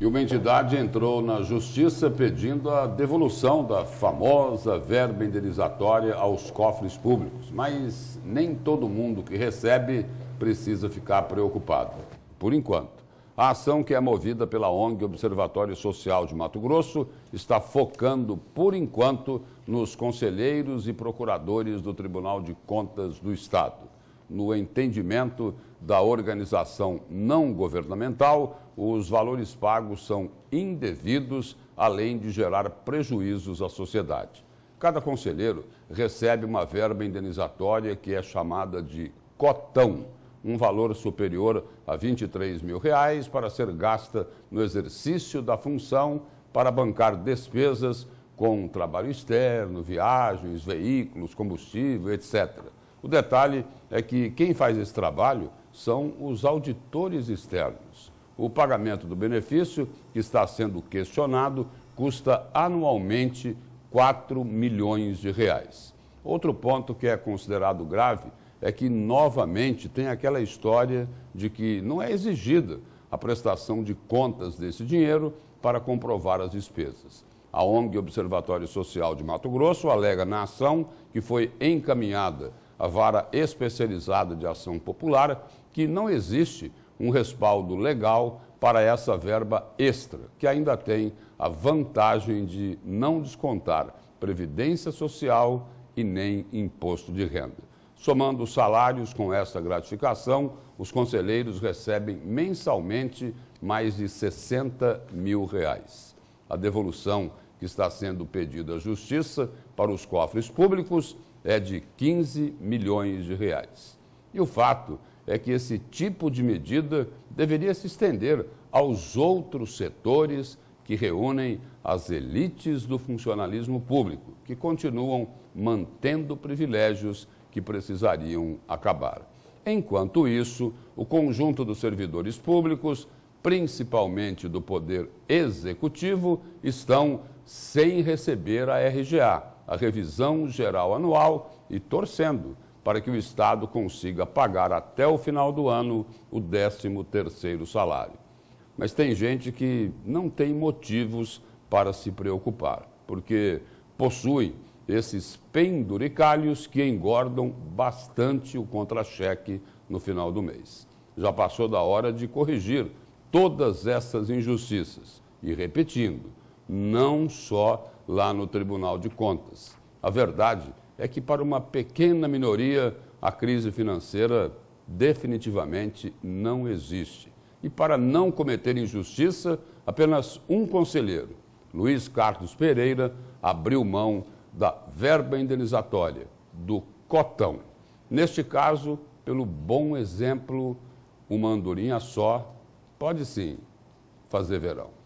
E uma entidade entrou na justiça pedindo a devolução da famosa verba indenizatória aos cofres públicos. Mas nem todo mundo que recebe precisa ficar preocupado, por enquanto. A ação, que é movida pela ONG Observatório Social de Mato Grosso, está focando, por enquanto, nos conselheiros e procuradores do Tribunal de Contas do Estado no entendimento da organização não governamental, os valores pagos são indevidos, além de gerar prejuízos à sociedade. Cada conselheiro recebe uma verba indenizatória que é chamada de cotão, um valor superior a 23 mil reais para ser gasta no exercício da função para bancar despesas com trabalho externo, viagens, veículos, combustível, etc. O detalhe é que quem faz esse trabalho são os auditores externos. O pagamento do benefício, que está sendo questionado, custa anualmente 4 milhões de reais. Outro ponto que é considerado grave é que, novamente, tem aquela história de que não é exigida a prestação de contas desse dinheiro para comprovar as despesas. A ONG Observatório Social de Mato Grosso alega na ação que foi encaminhada a vara especializada de ação popular, que não existe um respaldo legal para essa verba extra, que ainda tem a vantagem de não descontar previdência social e nem imposto de renda. Somando os salários com essa gratificação, os conselheiros recebem mensalmente mais de 60 mil reais. A devolução que está sendo pedida à Justiça para os cofres públicos é de 15 milhões de reais. E o fato é que esse tipo de medida deveria se estender aos outros setores que reúnem as elites do funcionalismo público, que continuam mantendo privilégios que precisariam acabar. Enquanto isso, o conjunto dos servidores públicos, principalmente do Poder Executivo, estão sem receber a RGA, a revisão geral anual e torcendo para que o Estado consiga pagar até o final do ano o 13º salário. Mas tem gente que não tem motivos para se preocupar, porque possui esses penduricalhos que engordam bastante o contra-cheque no final do mês. Já passou da hora de corrigir todas essas injustiças. E repetindo, não só lá no Tribunal de Contas. A verdade é que, para uma pequena minoria, a crise financeira definitivamente não existe. E para não cometer injustiça, apenas um conselheiro, Luiz Carlos Pereira, abriu mão da verba indenizatória, do cotão. Neste caso, pelo bom exemplo, uma andorinha só pode sim fazer verão.